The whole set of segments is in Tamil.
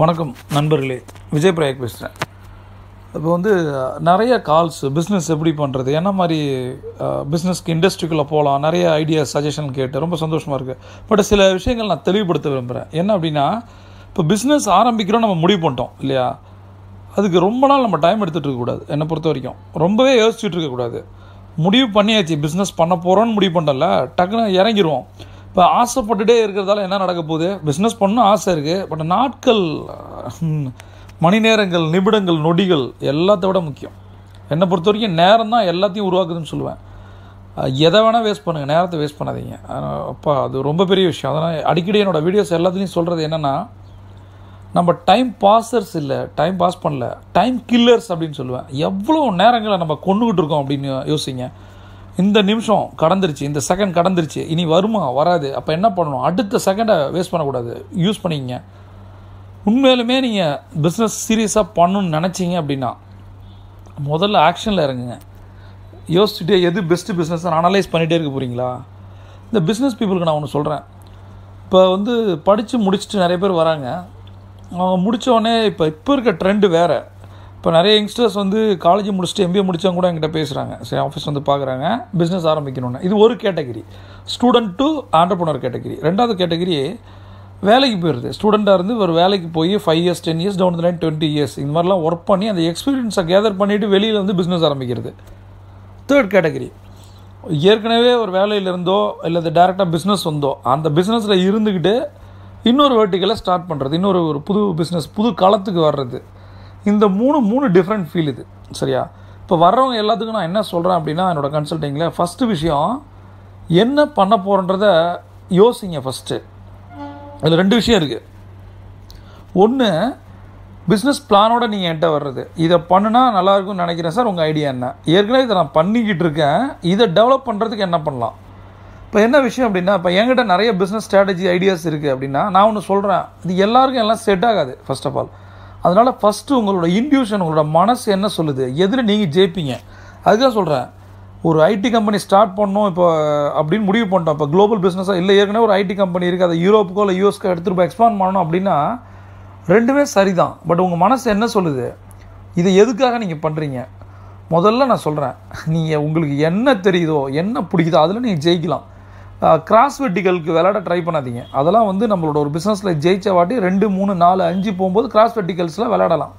வணக்கம் நண்பர்களே விஜய் பிரயாக் பேசுகிறேன் இப்போ வந்து நிறைய கால்ஸ் பிஸ்னஸ் எப்படி பண்ணுறது என்ன மாதிரி பிஸ்னஸ்க்கு இண்டஸ்ட்ரிக்குள்ளே போகலாம் நிறைய ஐடியாஸ் சஜஷன் கேட்டு ரொம்ப சந்தோஷமாக இருக்குது பட் சில விஷயங்கள் நான் தெளிவுபடுத்த விரும்புகிறேன் என்ன அப்படின்னா இப்போ பிஸ்னஸ் ஆரம்பிக்கிறோம் நம்ம முடிவு பண்ணிட்டோம் இல்லையா அதுக்கு ரொம்ப நாள் நம்ம டைம் எடுத்துகிட்டு இருக்கக்கூடாது என்னை பொறுத்த வரைக்கும் ரொம்பவே யோசிச்சுட்டு இருக்கக்கூடாது முடிவு பண்ணியாச்சு பிஸ்னஸ் பண்ண போகிறோன்னு முடிவு பண்ணல டக்குன்னு இறங்கிடுவோம் இப்போ ஆசைப்பட்டுட்டே இருக்கிறதால என்ன நடக்க போகுது பிஸ்னஸ் பண்ணணும் ஆசை இருக்குது பட் நாட்கள் மணி நேரங்கள் நிமிடங்கள் நொடிகள் எல்லாத்த விட முக்கியம் என்னை பொறுத்த வரைக்கும் நேரம் தான் எல்லாத்தையும் உருவாக்குதுன்னு சொல்லுவேன் எதை வேணால் வேஸ்ட் பண்ணுங்கள் நேரத்தை வேஸ்ட் பண்ணாதீங்க அப்பா அது ரொம்ப பெரிய விஷயம் அதனால் அடிக்கடி என்னோடய வீடியோஸ் எல்லாத்துலேயும் சொல்கிறது என்னென்னா நம்ம டைம் பாஸர்ஸ் இல்லை டைம் பாஸ் பண்ணல டைம் கில்லர்ஸ் அப்படின்னு சொல்லுவேன் எவ்வளோ நேரங்களை நம்ம கொண்டுகிட்டு இருக்கோம் அப்படின்னு யோசிங்க இந்த நிமிஷம் கடந்துருச்சு இந்த செகண்ட் கடந்துருச்சு இனி வருமா வராது அப்போ என்ன பண்ணணும் அடுத்த செகண்டை வேஸ்ட் பண்ணக்கூடாது யூஸ் பண்ணிக்கிங்க உண்மையிலுமே நீங்கள் பிஸ்னஸ் சீரியஸாக பண்ணணும்னு நினச்சிங்க அப்படின்னா முதல்ல ஆக்ஷனில் இறங்குங்க யோசிச்சுட்டே எது பெஸ்ட்டு பிஸ்னஸ் அனலைஸ் பண்ணிகிட்டே இருக்க போகிறீங்களா இந்த பிஸ்னஸ் பீப்புளுக்கு நான் ஒன்று சொல்கிறேன் இப்போ வந்து படித்து முடிச்சுட்டு நிறைய பேர் வராங்க அவங்க முடித்தோடனே இப்போ இப்போ இருக்க ட்ரெண்டு வேறு இப்போ நிறைய யங்ஸ்டர்ஸ் வந்து காலேஜ் முடிச்சுட்டு எம்பிஏ முடித்தவங்க கூட என்கிட்ட பேசுகிறாங்க சரி ஆஃபீஸ் வந்து பார்க்குறாங்க பிஸ்னஸ் ஆரம்பிக்கணும்னு இது ஒரு category student to entrepreneur category ரெண்டாவது கேட்டகிரி வேலைக்கு போயிடுது ஸ்டூடெண்ட்டாக இருந்து ஒரு வேலைக்கு போய் five years ten years down the line twenty years இந்த மாதிரிலாம் ஒர்க் பண்ணி அந்த எக்ஸ்பீரியன்ஸை கேதர் பண்ணிவிட்டு வெளியில் வந்து பிஸ்னஸ் ஆரம்பிக்கிறது தேர்ட் கேட்டகிரி ஏற்கனவே ஒரு வேலையில் இருந்தோ இல்லை டேரெக்டாக பிஸ்னஸ் வந்தோ அந்த பிஸ்னஸில் இருந்துக்கிட்டு இன்னொரு வேர்ட்டிக்கலை ஸ்டார்ட் பண்ணுறது இன்னொரு ஒரு புது பிஸ்னஸ் புது காலத்துக்கு வர்றது இந்த மூணு மூணு டிஃப்ரெண்ட் ஃபீல் இது சரியா இப்போ வர்றவங்க எல்லாத்துக்கும் நான் என்ன சொல்கிறேன் அப்படின்னா என்னோடய கன்சல்ட்டிங்கில் ஃபஸ்ட்டு விஷயம் என்ன பண்ண போகிறன்றத யோசிங்க ஃபஸ்ட்டு அதில் ரெண்டு விஷயம் இருக்குது ஒன்று பிஸ்னஸ் பிளானோட நீங்கள் என்கிட்ட வர்றது இதை பண்ணுனா நல்லாயிருக்கும்னு நினைக்கிறேன் சார் உங்கள் ஐடியா என்ன ஏற்கனவே இதை நான் பண்ணிக்கிட்டு இருக்கேன் இதை டெவலப் பண்ணுறதுக்கு என்ன பண்ணலாம் இப்போ என்ன விஷயம் அப்படின்னா இப்போ என்கிட்ட நிறைய பிஸ்னஸ் ஸ்ட்ராட்டஜி ஐடியாஸ் இருக்குது அப்படின்னா நான் ஒன்று சொல்கிறேன் இது எல்லாருக்கும் எல்லாம் செட் ஆகாது ஃபர்ஸ்ட் ஆஃப் ஆல் அதனால் ஃபஸ்ட்டு உங்களோட இன்ட்யூஷன் உங்களோட மனசு என்ன சொல்லுது எதில் நீங்கள் ஜெயிப்பீங்க அதுதான் சொல்கிறேன் ஒரு ஐடி கம்பெனி ஸ்டார்ட் பண்ணோம் இப்போ அப்படின்னு முடிவு பண்ணிட்டோம் இப்போ குளோபல் பிஸ்னஸாக இல்லை ஏற்கனவே ஒரு ஐடி கம்பெனி இருக்குது அதை யூரோப்புக்கோ இல்லை யூஎஸ்க்கோ எடுத்துகிட்டு போய் எக்ஸ்பேண்ட் பண்ணணும் அப்படின்னா ரெண்டுமே சரிதான் பட் உங்கள் மனசு என்ன சொல்லுது இதை எதுக்காக நீங்கள் பண்ணுறீங்க முதல்ல நான் சொல்கிறேன் நீங்கள் உங்களுக்கு என்ன தெரியுதோ என்ன பிடிக்குதோ அதில் நீங்கள் ஜெயிக்கலாம் கிராஸ் வெட்டிகளுக்கு விளையாட ட்ரை பண்ணாதீங்க அதெல்லாம் வந்து நம்மளோட ஒரு பிஸ்னஸில் ஜெயிச்ச வாட்டி ரெண்டு மூணு நாலு அஞ்சு போகும்போது கிராஸ் வெட்டிகல்ஸில் விளையாடலாம்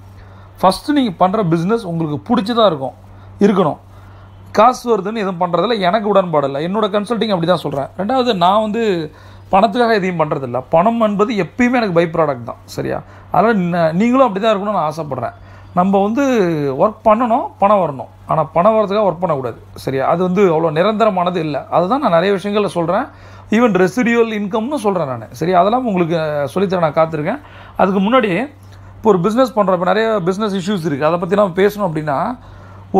ஃபஸ்ட்டு நீங்கள் பண்ணுற பிஸ்னஸ் உங்களுக்கு பிடிச்சதாக இருக்கும் இருக்கணும் காசு வருதுன்னு எதுவும் பண்ணுறதில்ல எனக்கு உடன்பாடு இல்லை என்னோடய கன்சல்ட்டிங் அப்படி தான் சொல்கிறேன் ரெண்டாவது நான் வந்து பணத்துக்காக எதையும் பண்ணுறதில்ல பணம் என்பது எப்பயுமே எனக்கு பை ப்ராடக்ட் தான் சரியா அதனால் நீங்களும் அப்படி தான் இருக்கணும்னு நான் ஆசைப்பட்றேன் நம்ம வந்து ஒர்க் பண்ணணும் பணம் வரணும் ஆனால் பணம் வரதுக்காக ஒர்க் பண்ணக்கூடாது சரியா அது வந்து அவ்வளோ நிரந்தரமானது இல்லை அதுதான் நான் நிறைய விஷயங்களில் சொல்கிறேன் ஈவன் ரெசிடியூவல் இன்கம்னு சொல்கிறேன் நான் சரி அதெல்லாம் உங்களுக்கு சொல்லித்தர நான் காத்திருக்கேன் அதுக்கு முன்னாடி இப்போ ஒரு பிஸ்னஸ் பண்ணுறப்ப நிறைய பிஸ்னஸ் இஷ்யூஸ் இருக்குது அதை பற்றி நம்ம பேசணும் அப்படின்னா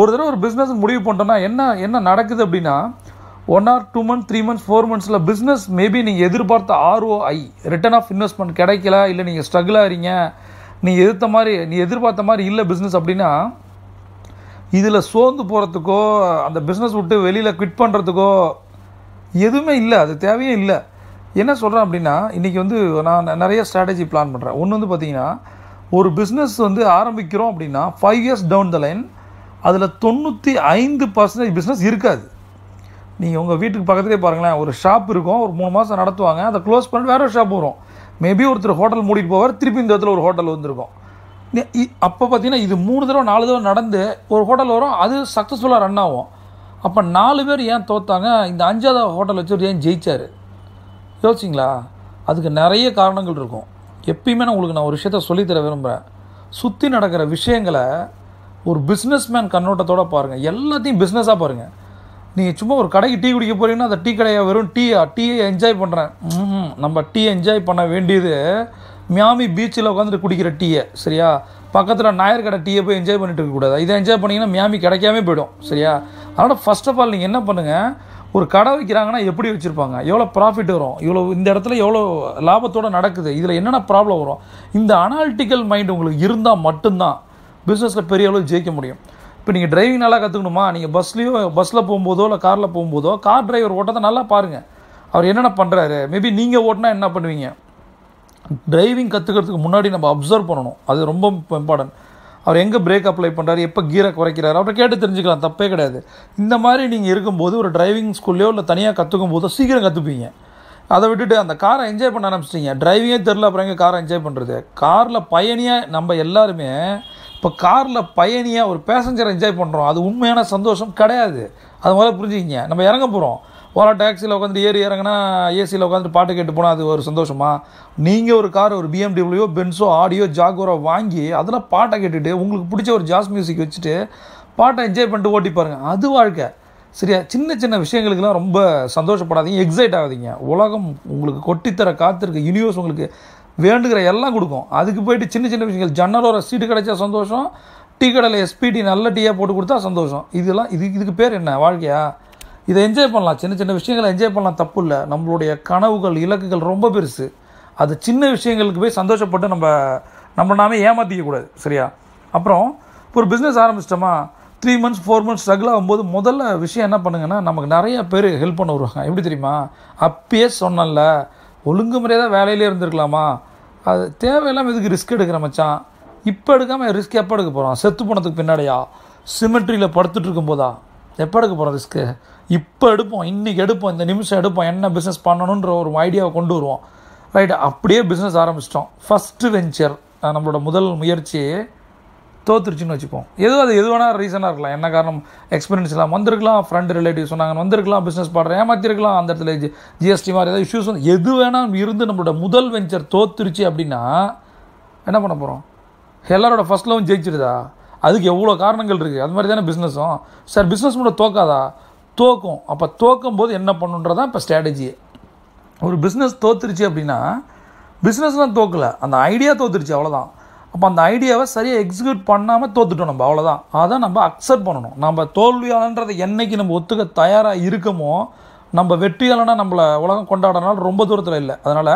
ஒரு தடவை ஒரு பிஸ்னஸ் முடிவு பண்ணிட்டோன்னா என்ன என்ன நடக்குது அப்படின்னா one or two months three months four மந்த்ஸில் பிஸ்னஸ் மேபி நீங்கள் எதிர்பார்த்த ஆர்ஓஐ ரிட்டர்ன் ஆஃப் இன்வெஸ்ட்மெண்ட் கிடைக்கல இல்லை நீங்கள் ஸ்ட்ரகிளாக இருக்கீங்க நீ எதிர்த்த மாதிரி நீ எதிர்பார்த்த மாதிரி இல்லை பிஸ்னஸ் அப்படின்னா இதில் சோர்ந்து போகிறதுக்கோ அந்த பிஸ்னஸ் விட்டு வெளியில் குவிட் பண்ணுறதுக்கோ எதுவுமே இல்லை அது தேவையே இல்லை என்ன சொல்கிறேன் அப்படின்னா இன்றைக்கி வந்து நான் நிறைய ஸ்ட்ராட்டஜி பிளான் பண்ணுறேன் ஒன்று வந்து பார்த்திங்கன்னா ஒரு பிஸ்னஸ் வந்து ஆரம்பிக்கிறோம் அப்படின்னா five years down the line அதில் தொண்ணூற்றி ஐந்து பர்சன்டேஜ் பிஸ்னஸ் இருக்காது நீங்கள் உங்கள் வீட்டுக்கு பக்கத்துலேயே பாருங்களேன் ஒரு ஷாப் இருக்கும் ஒரு மூணு மாதம் நடத்துவாங்க அதை க்ளோஸ் பண்ணிட்டு வேறு ஷாப் வரும் மேபி ஒருத்தர் ஹோட்டல் மூடிட்டு போவார் திருப்பி இந்த இடத்துல ஒரு ஹோட்டல் வந்திருக்கும் அப்போ பார்த்தீங்கன்னா இது மூணு தடவை நாலு தடவை நடந்து ஒரு ஹோட்டல் வரும் அது சக்ஸஸ்ஃபுல்லாக ரன் ஆகும் அப்போ நாலு பேர் ஏன் தோத்தாங்க இந்த அஞ்சாவது ஹோட்டல் வச்சு ஏன் ஜெயித்தார் யோசிச்சிங்களா அதுக்கு நிறைய காரணங்கள் இருக்கும் எப்பயுமே நான் உங்களுக்கு நான் ஒரு விஷயத்த சொல்லித்தர விரும்புகிறேன் சுற்றி நடக்கிற விஷயங்களை ஒரு பிஸ்னஸ் மேன் கண்ணோட்டத்தோடு பாருங்கள் எல்லாத்தையும் பிஸ்னஸாக பாருங்கள் நீங்கள் சும்மா ஒரு கடைக்கு டீ குடிக்க போகிறீங்கன்னா அந்த டீ கடையை வெறும் டீயா டீயை என்ஜாய் பண்ணுறேன் நம்ம டீ என்ஜாய் பண்ண வேண்டியது மியாமி பீச்சில் உட்காந்துட்டு குடிக்கிற டீயை சரியா பக்கத்தில் நாயர் கடை டீயை போய் என்ஜாய் பண்ணிட்டு இருக்கக்கூடாது இதை என்ஜாய் பண்ணிங்கன்னா மியாமி கிடைக்காமே போயிடும் சரியா அதனால் ஃபஸ்ட் ஆஃப் ஆல் நீங்கள் என்ன பண்ணுங்கள் ஒரு கடை வைக்கிறாங்கன்னா எப்படி வச்சுருப்பாங்க எவ்வளோ ப்ராஃபிட் வரும் இவ்வளோ இந்த இடத்துல எவ்வளோ லாபத்தோடு நடக்குது இதில் என்னென்ன ப்ராப்ளம் வரும் இந்த அனாலிட்டிக்கல் மைண்ட் உங்களுக்கு இருந்தால் மட்டும்தான் பிஸ்னஸில் பெரிய அளவு ஜெயிக்க முடியும் இப்போ நீங்கள் டிரைவிங் நல்லா கற்றுக்கணுமா நீங்கள் பஸ்லேயோ பஸ்ஸில் போகும்போதோ இல்லை காரில் போகும்போதோ கார் டிரைவர் ஓட்டத்தை நல்லா பாருங்கள் அவர் என்னென்ன பண்ணுறாரு மேபி நீங்கள் ஓட்டினா என்ன பண்ணுவீங்க டிரைவிங் கற்றுக்கிறதுக்கு முன்னாடி நம்ம அப்சர்வ் பண்ணணும் அது ரொம்ப இம்பார்ட்டன்ட் அவர் எங்கே பிரேக் அப்ளை பண்ணுறாரு எப்போ கீரை குறைக்கிறாரு அவரை கேட்டு தெரிஞ்சுக்கலாம் தப்பே கிடையாது இந்த மாதிரி நீங்கள் இருக்கும்போது ஒரு டிரைவிங் ஸ்கூல்லையோ இல்லை தனியாக கற்றுக்கும் போதோ சீக்கிரம் கற்றுப்பீங்க அதை விட்டுட்டு அந்த காரை என்ஜாய் பண்ண ஆரம்பிச்சிட்டிங்க டிரைவிங்கே தெரில அப்புறம் எங்கே காரை என்ஜாய் பண்ணுறது காரில் பயணியாக நம்ம எல்லாருமே இப்போ காரில் பயணியாக ஒரு பேசஞ்சரை என்ஜாய் பண்ணுறோம் அது உண்மையான சந்தோஷம் கிடையாது அது முதல்ல புரிஞ்சுக்கிங்க நம்ம இறங்க போகிறோம் ஓலா டாக்ஸியில் உட்காந்துட்டு ஏறி இறங்கினா ஏசியில் உட்காந்துட்டு பாட்டு கேட்டு போனால் அது ஒரு சந்தோஷமா நீங்கள் ஒரு கார் ஒரு பிஎம்டபிள்யூ பென்ஸோ ஆடியோ ஜாகோரோ வாங்கி அதில் பாட்டை கேட்டுட்டு உங்களுக்கு பிடிச்ச ஒரு ஜாஸ் மியூசிக் வச்சுட்டு பாட்டை என்ஜாய் பண்ணிட்டு ஓட்டி பாருங்கள் அது வாழ்க்கை சரியா சின்ன சின்ன விஷயங்களுக்கெல்லாம் ரொம்ப சந்தோஷப்படாதீங்க எக்ஸைட் ஆகாதீங்க உலகம் உங்களுக்கு கொட்டித்தர காத்திருக்கு யூனிவர்ஸ் உங்களுக்கு வேண்டுகிற எல்லாம் கொடுக்கும் அதுக்கு போயிட்டு சின்ன சின்ன விஷயங்கள் ஜன்னலோட சீட்டு கிடைச்சா சந்தோஷம் டீ கடையில் எஸ்பிடி நல்ல டீயாக போட்டு கொடுத்தா சந்தோஷம் இதெல்லாம் இது இதுக்கு பேர் என்ன வாழ்க்கையா இதை என்ஜாய் பண்ணலாம் சின்ன சின்ன விஷயங்களை என்ஜாய் பண்ணலாம் தப்பு இல்லை நம்மளுடைய கனவுகள் இலக்குகள் ரொம்ப பெருசு அது சின்ன விஷயங்களுக்கு போய் சந்தோஷப்பட்டு நம்ம நம்ம நாமே ஏமாற்றிக்கக்கூடாது சரியா அப்புறம் ஒரு பிஸ்னஸ் ஆரம்பிச்சிட்டோமா three months four months struggle ஆகும்போது முதல்ல விஷயம் என்ன பண்ணுங்கன்னா நமக்கு நிறையா பேர் ஹெல்ப் பண்ண வருவாங்க எப்படி தெரியுமா அப்பயே சொன்னல ஒழுங்கு முறையாக தான் வேலையிலே இருந்திருக்கலாமா அது தேவையில்லாமல் எதுக்கு ரிஸ்க் எடுக்கிற மச்சான் இப்போ எடுக்காமல் ரிஸ்க் எப்போ எடுக்க போகிறோம் செத்து போனதுக்கு பின்னாடியா சிமெட்ரியில் படுத்துட்டு போதா எப்போ எடுக்க போகிறோம் ரிஸ்க்கு இப்போ எடுப்போம் இன்றைக்கி எடுப்போம் இந்த நிமிஷம் எடுப்போம் என்ன பிஸ்னஸ் பண்ணணுன்ற ஒரு ஐடியாவை கொண்டு வருவோம் ரைட் அப்படியே பிஸ்னஸ் ஆரம்பிச்சிட்டோம் ஃபஸ்ட்டு வெஞ்சர் நம்மளோட முதல் முயற்சி தோத்துருச்சுன்னு வச்சுப்போம் எதுவும் அது எதுவான ரீசனாக இருக்கலாம் என்ன காரணம் எக்ஸ்பீரியன்ஸ் வந்திருக்கலாம் ஃப்ரெண்டு ரிலேட்டிவ் சொன்னாங்க வந்திருக்கலாம் பிஸ்னஸ் பாடுற ஏமாற்றிருக்கலாம் அந்த இடத்துல ஜி ஜிஎஸ்டி மாதிரி ஏதாவது இஷ்யூஸ் வந்து எது வேணால் இருந்து நம்மளோட முதல் வெஞ்சர் தோத்துருச்சு அப்படின்னா என்ன பண்ண போகிறோம் எல்லாரோட ஃபஸ்ட் லவ் ஜெயிச்சிருதா அதுக்கு எவ்வளோ காரணங்கள் இருக்குது அது மாதிரி தானே பிஸ்னஸும் சார் பிஸ்னஸ் மட்டும் தோக்காதா தோக்கும் அப்போ தோக்கும் போது என்ன பண்ணுன்றதான் இப்போ ஸ்ட்ராட்டஜி ஒரு பிஸ்னஸ் தோத்துருச்சு அப்படின்னா பிஸ்னஸ்லாம் தோக்கலை அந்த ஐடியா தோத்துருச்சு அவ்வளோதான் அப்போ அந்த ஐடியாவை சரியாக எக்ஸிக்யூட் பண்ணாமல் தோத்துட்டோம் நம்ம அவ்வளோதான் அதை நம்ம அக்செப்ட் பண்ணணும் நம்ம தோல்வியாளன்றதை என்றைக்கு நம்ம ஒத்துக்க தயாராக இருக்கமோ நம்ம வெற்றியாளனாக நம்மளை உலகம் கொண்டாடுறதுனால ரொம்ப தூரத்தில் இல்லை அதனால்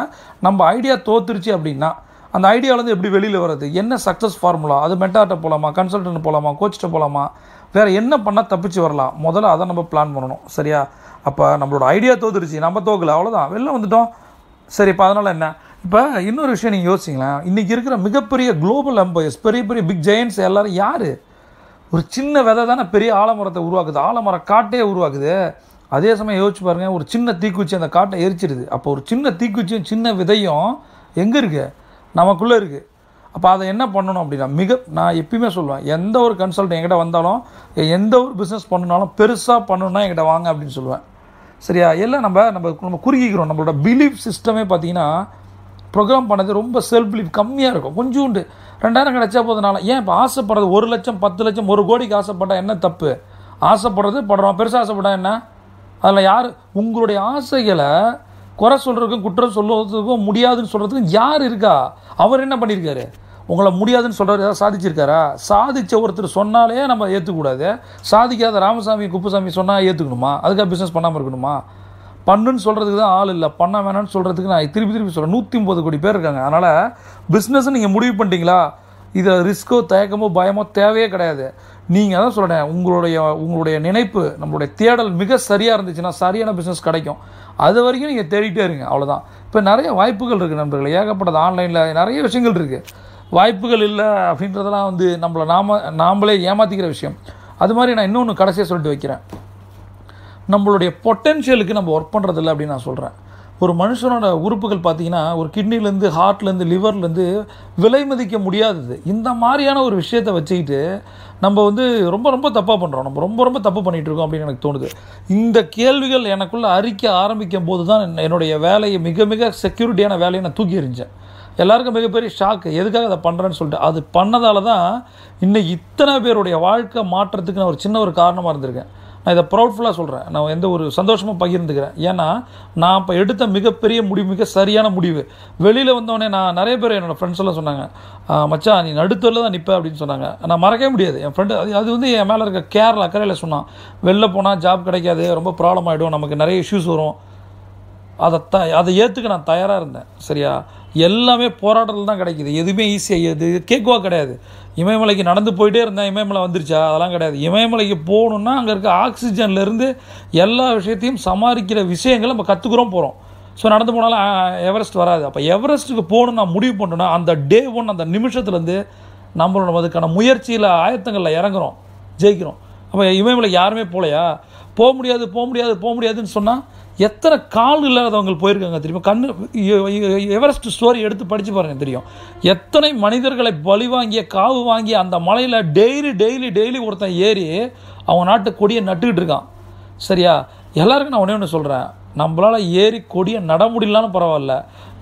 நம்ம ஐடியா தோத்துருச்சு அப்படின்னா அந்த ஐடியாவிலேருந்து எப்படி வெளியில் வர்றது என்ன சக்ஸஸ் ஃபார்முலா அது மெட்டார்ட்ட போகலாமா கன்சல்டன்ட் போகலாமா கோச்சிட்ட போகலாமா வேறு என்ன பண்ணால் தப்பிச்சு வரலாம் முதல்ல அதை நம்ம பிளான் பண்ணணும் சரியா அப்போ நம்மளோட ஐடியா தோத்துருச்சு நம்ம தோக்கலை அவ்வளோதான் வெளில வந்துட்டோம் சரி இப்போ அதனால் என்ன இப்போ இன்னொரு விஷயம் நீங்கள் யோசிங்களேன் இன்றைக்கி இருக்கிற மிகப்பெரிய குளோபல் அம்பையர்ஸ் பெரிய பெரிய பிக் ஜெயின்ஸ் எல்லோரும் யார் ஒரு சின்ன விதை தானே பெரிய ஆலமரத்தை உருவாக்குது ஆலமரம் காட்டே உருவாக்குது அதே சமயம் யோசிச்சு பாருங்கள் ஒரு சின்ன தீக்குச்சி அந்த காட்டை எரிச்சிடுது அப்போ ஒரு சின்ன தீக்குச்சியும் சின்ன விதையும் எங்கே இருக்குது நமக்குள்ளே இருக்குது அப்போ அதை என்ன பண்ணணும் அப்படின்னா மிக நான் எப்பயுமே சொல்லுவேன் எந்த ஒரு கன்சல்ட் எங்கிட்ட வந்தாலும் எந்த ஒரு பிஸ்னஸ் பண்ணுனாலும் பெருசாக பண்ணணுன்னா எங்கிட்ட வாங்க அப்படின்னு சொல்லுவேன் சரியா எல்லாம் நம்ம நம்ம நம்ம குறுகிக்கிறோம் நம்மளோட பிலீஃப் சிஸ்டமே பார்த்திங்கன்னா ப்ரோக்ராம் பண்ணது ரொம்ப செல்ஃப் பிலீஃப் கம்மியாக இருக்கும் உண்டு ரெண்டாயிரம் கிடச்சா போதுனால ஏன் இப்போ ஆசைப்படுறது ஒரு லட்சம் பத்து லட்சம் ஒரு கோடிக்கு ஆசைப்பட்டால் என்ன தப்பு ஆசைப்படுறது படுறோம் பெருசாக ஆசைப்பட்டா என்ன அதில் யார் உங்களுடைய ஆசைகளை குறை சொல்கிறதுக்கும் குற்றம் சொல்லுவதுக்கும் முடியாதுன்னு சொல்கிறதுக்கும் யார் இருக்கா அவர் என்ன பண்ணியிருக்காரு உங்களை முடியாதுன்னு சொல்கிறார் ஏதாவது சாதிச்சிருக்காரா சாதித்த ஒருத்தர் சொன்னாலே நம்ம ஏற்றுக்கூடாது சாதிக்காத ராமசாமி குப்புசாமி சொன்னால் ஏற்றுக்கணுமா அதுக்காக பிஸ்னஸ் பண்ணாமல் இருக்கணுமா பண்ணுன்னு சொல்கிறதுக்கு தான் ஆள் இல்லை பண்ண வேணாம்னு சொல்கிறதுக்கு நான் திருப்பி திருப்பி சொல்கிறேன் நூற்றி முப்பது கோடி பேர் இருக்காங்க அதனால் பிஸ்னஸ் நீங்கள் முடிவு பண்ணிட்டீங்களா இதை ரிஸ்க்கோ தயக்கமோ பயமோ தேவையே கிடையாது நீங்கள் தான் சொல்கிறேன் உங்களுடைய உங்களுடைய நினைப்பு நம்மளுடைய தேடல் மிக சரியாக இருந்துச்சுன்னா சரியான பிஸ்னஸ் கிடைக்கும் அது வரைக்கும் நீங்கள் தேடிட்டே இருங்க அவ்வளோதான் இப்போ நிறைய வாய்ப்புகள் இருக்குது நண்பர்கள் ஏகப்பட்டது ஆன்லைனில் நிறைய விஷயங்கள் இருக்குது வாய்ப்புகள் இல்லை அப்படின்றதெல்லாம் வந்து நம்மளை நாம நாம்ளே ஏமாற்றிக்கிற விஷயம் அது மாதிரி நான் இன்னொன்று கடைசியாக சொல்லிட்டு வைக்கிறேன் நம்மளுடைய பொட்டென்ஷியலுக்கு நம்ம ஒர்க் பண்ணுறதில்ல அப்படின்னு நான் சொல்கிறேன் ஒரு மனுஷனோட உறுப்புகள் பார்த்திங்கன்னா ஒரு கிட்னிலேருந்து ஹார்ட்லேருந்து லிவர்லேருந்து விலை மதிக்க முடியாதது இந்த மாதிரியான ஒரு விஷயத்தை வச்சுக்கிட்டு நம்ம வந்து ரொம்ப ரொம்ப தப்பாக பண்ணுறோம் நம்ம ரொம்ப ரொம்ப தப்பு பண்ணிகிட்டு இருக்கோம் அப்படின்னு எனக்கு தோணுது இந்த கேள்விகள் எனக்குள்ளே அறிக்க ஆரம்பிக்கும் போது தான் என்னுடைய வேலையை மிக மிக செக்யூரிட்டியான வேலையை நான் தூக்கி எறிஞ்சேன் எல்லாருக்கும் மிகப்பெரிய ஷாக்கு எதுக்காக அதை பண்ணுறேன்னு சொல்லிட்டு அது பண்ணதால் தான் இன்னும் இத்தனை பேருடைய வாழ்க்கை மாற்றத்துக்கு நான் ஒரு சின்ன ஒரு காரணமாக இருந்திருக்கேன் நான் இதை ப்ரௌட்ஃபுல்லாக சொல்கிறேன் நான் எந்த ஒரு சந்தோஷமாக பகிர்ந்துக்கிறேன் ஏன்னா நான் இப்போ எடுத்த மிகப்பெரிய முடிவு மிக சரியான முடிவு வெளியில் வந்தோடனே நான் நிறைய பேர் என்னோடய ஃப்ரெண்ட்ஸ் எல்லாம் சொன்னாங்க மச்சான் நீ நடுத்தரில் தான் நிற்ப அப்படின்னு சொன்னாங்க நான் மறக்கவே முடியாது என் ஃப்ரெண்டு அது அது வந்து என் மேலே இருக்க கேரளா அக்கறையில் சொன்னான் வெளில போனால் ஜாப் கிடைக்காது ரொம்ப ப்ராப்ளம் ஆகிடும் நமக்கு நிறைய இஷ்யூஸ் வரும் அதை த அதை ஏற்றுக்க நான் தயாராக இருந்தேன் சரியா எல்லாமே போராட்டத்தில் தான் கிடைக்கிது எதுவுமே ஈஸியாக இது கேக்குவா கிடையாது இமயமலைக்கு நடந்து போயிட்டே இருந்தால் இமயமலை வந்துருச்சா அதெல்லாம் கிடையாது இமயமலைக்கு போகணுன்னா அங்கே இருக்க ஆக்சிஜன்லேருந்து எல்லா விஷயத்தையும் சமாளிக்கிற விஷயங்களை நம்ம கற்றுக்குறோம் போகிறோம் ஸோ நடந்து போனாலும் எவரெஸ்ட் வராது அப்போ எவரெஸ்ட்டுக்கு போகணும்னு நான் முடிவு பண்ணேன்னா அந்த டே ஒன் அந்த நிமிஷத்துலேருந்து நம்மளோட அதுக்கான முயற்சியில் ஆயத்தங்களில் இறங்குறோம் ஜெயிக்கிறோம் அப்போ இமயமலை யாருமே போகலையா போக முடியாது போக முடியாது போக முடியாதுன்னு சொன்னால் எத்தனை கால் இல்லாதவங்க போயிருக்காங்க தெரியுமா கண்ணு எவரெஸ்ட் ஸ்டோரி எடுத்து படித்து பாருங்க தெரியும் எத்தனை மனிதர்களை பலி வாங்கிய காவு வாங்கிய அந்த மலையில் டெய்லி டெய்லி டெய்லி ஒருத்தன் ஏறி அவன் நாட்டு கொடியை நட்டுக்கிட்டு இருக்கான் சரியா எல்லாருக்கும் நான் ஒன்றே ஒன்று சொல்கிறேன் நம்மளால் ஏறி கொடியை நட முடியலான்னு பரவாயில்ல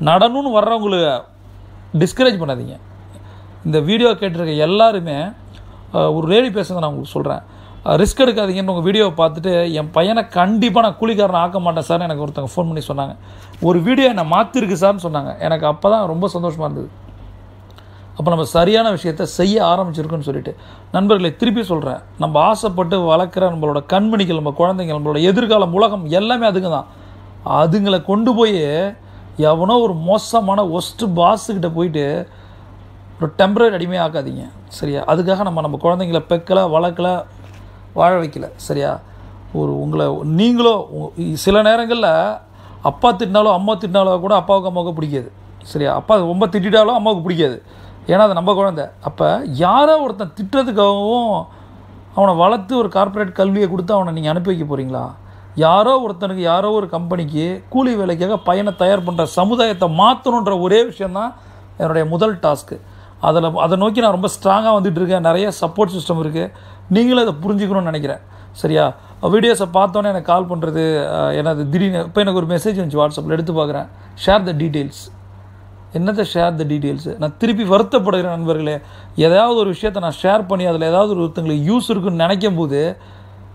நடணும்னு வர்றவங்களுக்கு டிஸ்கரேஜ் பண்ணாதீங்க இந்த வீடியோ கேட்டிருக்க எல்லாருமே ஒரு ரேடி பேசுங்க நான் உங்களுக்கு சொல்கிறேன் ரிஸ்க் எடுக்காதீங்கன்னு உங்கள் வீடியோவை பார்த்துட்டு என் பையனை கண்டிப்பாக நான் குளிக்காரன் ஆக்க மாட்டேன் சார் எனக்கு ஒருத்தங்க ஃபோன் பண்ணி சொன்னாங்க ஒரு வீடியோ என்னை மாற்றிருக்கு சார்னு சொன்னாங்க எனக்கு அப்போ தான் ரொம்ப சந்தோஷமாக இருந்தது அப்போ நம்ம சரியான விஷயத்த செய்ய ஆரம்பிச்சிருக்குன்னு சொல்லிட்டு நண்பர்களை திருப்பி சொல்கிறேன் நம்ம ஆசைப்பட்டு வளர்க்குற நம்மளோட கண்மணிகள் நம்ம குழந்தைங்க நம்மளோட எதிர்காலம் உலகம் எல்லாமே அதுங்க தான் அதுங்களை கொண்டு போய் எவனோ ஒரு மோசமான ஒஸ்ட்டு பாஸுக்கிட்ட போயிட்டு ஒரு டெம்பரரி அடிமையாக ஆக்காதீங்க சரியா அதுக்காக நம்ம நம்ம குழந்தைங்கள பெக்கலை வளர்க்கலை வாழ வைக்கல சரியா ஒரு உங்களை நீங்களும் சில நேரங்களில் அப்பா திட்டினாலோ அம்மா திட்டினாலோ கூட அப்பாவுக்கு அம்மாவுக்கு பிடிக்காது சரியா அப்பா ரொம்ப திட்டாலும் அம்மாவுக்கு பிடிக்காது ஏன்னா அது நம்ம குழந்த அப்போ யாரோ ஒருத்தன் திட்டுறதுக்காகவும் அவனை வளர்த்து ஒரு கார்ப்பரேட் கல்வியை கொடுத்து அவனை நீங்கள் அனுப்பி வைக்க போகிறீங்களா யாரோ ஒருத்தனுக்கு யாரோ ஒரு கம்பெனிக்கு கூலி வேலைக்காக பையனை தயார் பண்ணுற சமுதாயத்தை மாற்றணுன்ற ஒரே விஷயந்தான் என்னுடைய முதல் டாஸ்க்கு அதில் அதை நோக்கி நான் ரொம்ப ஸ்ட்ராங்காக வந்துட்டுருக்கேன் நிறைய சப்போர்ட் சிஸ்டம் இருக்குது நீங்களும் அதை புரிஞ்சுக்கணும்னு நினைக்கிறேன் சரியா வீடியோஸை பார்த்தோன்னே எனக்கு கால் பண்ணுறது எனது திடீர்னு இப்போ எனக்கு ஒரு மெசேஜ் வந்துச்சு வாட்ஸ்அப்பில் எடுத்து பார்க்குறேன் ஷேர் த டீட்டெயில்ஸ் என்னத்தை ஷேர் த டீட்டெயில்ஸு நான் திருப்பி வருத்தப்படுகிறேன் நண்பர்களே ஏதாவது ஒரு விஷயத்தை நான் ஷேர் பண்ணி அதில் ஏதாவது ஒரு ஒருத்தங்களுக்கு யூஸ் இருக்குன்னு நினைக்கும் போது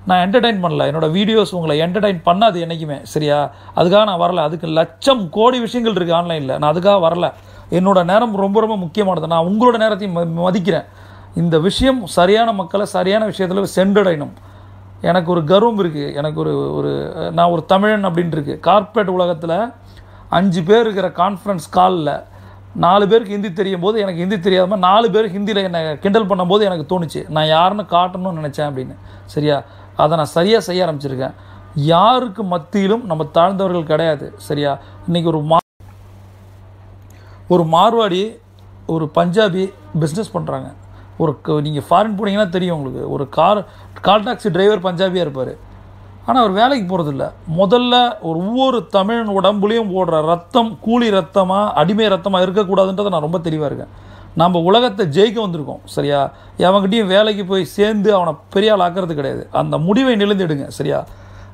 நான் என்டர்டைன் பண்ணல என்னோடய வீடியோஸ் உங்களை என்டர்டைன் பண்ணாது என்றைக்குமே சரியா அதுக்காக நான் வரல அதுக்கு லட்சம் கோடி விஷயங்கள் இருக்குது ஆன்லைனில் நான் அதுக்காக வரல என்னோடய நேரம் ரொம்ப ரொம்ப முக்கியமானது நான் உங்களோட நேரத்தையும் மதிக்கிறேன் இந்த விஷயம் சரியான மக்களை சரியான விஷயத்தில் சென்றடையணும் எனக்கு ஒரு கர்வம் இருக்குது எனக்கு ஒரு ஒரு நான் ஒரு தமிழன் அப்படின்ட்டுருக்கு கார்ப்பரேட் உலகத்தில் அஞ்சு பேர் இருக்கிற கான்ஃபரன்ஸ் காலில் நாலு பேருக்கு ஹிந்தி தெரியும் போது எனக்கு ஹிந்தி தெரியாத நாலு பேர் ஹிந்தியில் என்னை கிண்டல் பண்ணும்போது எனக்கு தோணுச்சு நான் யாருன்னு காட்டணும்னு நினச்சேன் அப்படின்னு சரியா அதை நான் சரியாக செய்ய ஆரம்பிச்சிருக்கேன் யாருக்கு மத்தியிலும் நம்ம தாழ்ந்தவர்கள் கிடையாது சரியா இன்றைக்கி ஒரு மா ஒரு மார்வாடி ஒரு பஞ்சாபி பிஸ்னஸ் பண்ணுறாங்க ஒரு நீங்கள் ஃபாரின் போனீங்கன்னா தெரியும் உங்களுக்கு ஒரு கார் கால் டாக்ஸி டிரைவர் பஞ்சாபியாக இருப்பார் ஆனால் அவர் வேலைக்கு போகிறதில்ல முதல்ல ஒரு ஒவ்வொரு தமிழ் உடம்புலையும் ஓடுற ரத்தம் கூலி ரத்தமாக அடிமை ரத்தமாக இருக்கக்கூடாதுன்றதை நான் ரொம்ப தெளிவாக இருக்கேன் நம்ம உலகத்தை ஜெயிக்க வந்திருக்கோம் சரியா எவன்கிட்டையும் வேலைக்கு போய் சேர்ந்து அவனை பெரிய ஆள் ஆக்கிறது கிடையாது அந்த முடிவை நிலந்தெடுங்க சரியா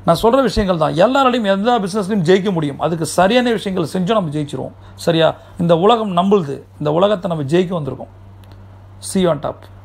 நான் சொல்கிற விஷயங்கள் தான் எல்லாராலையும் எல்லா பிஸ்னஸ்லையும் ஜெயிக்க முடியும் அதுக்கு சரியான விஷயங்கள் செஞ்சு நம்ம ஜெயிச்சிருவோம் சரியா இந்த உலகம் நம்புது இந்த உலகத்தை நம்ம ஜெயிக்க வந்திருக்கோம் see you on top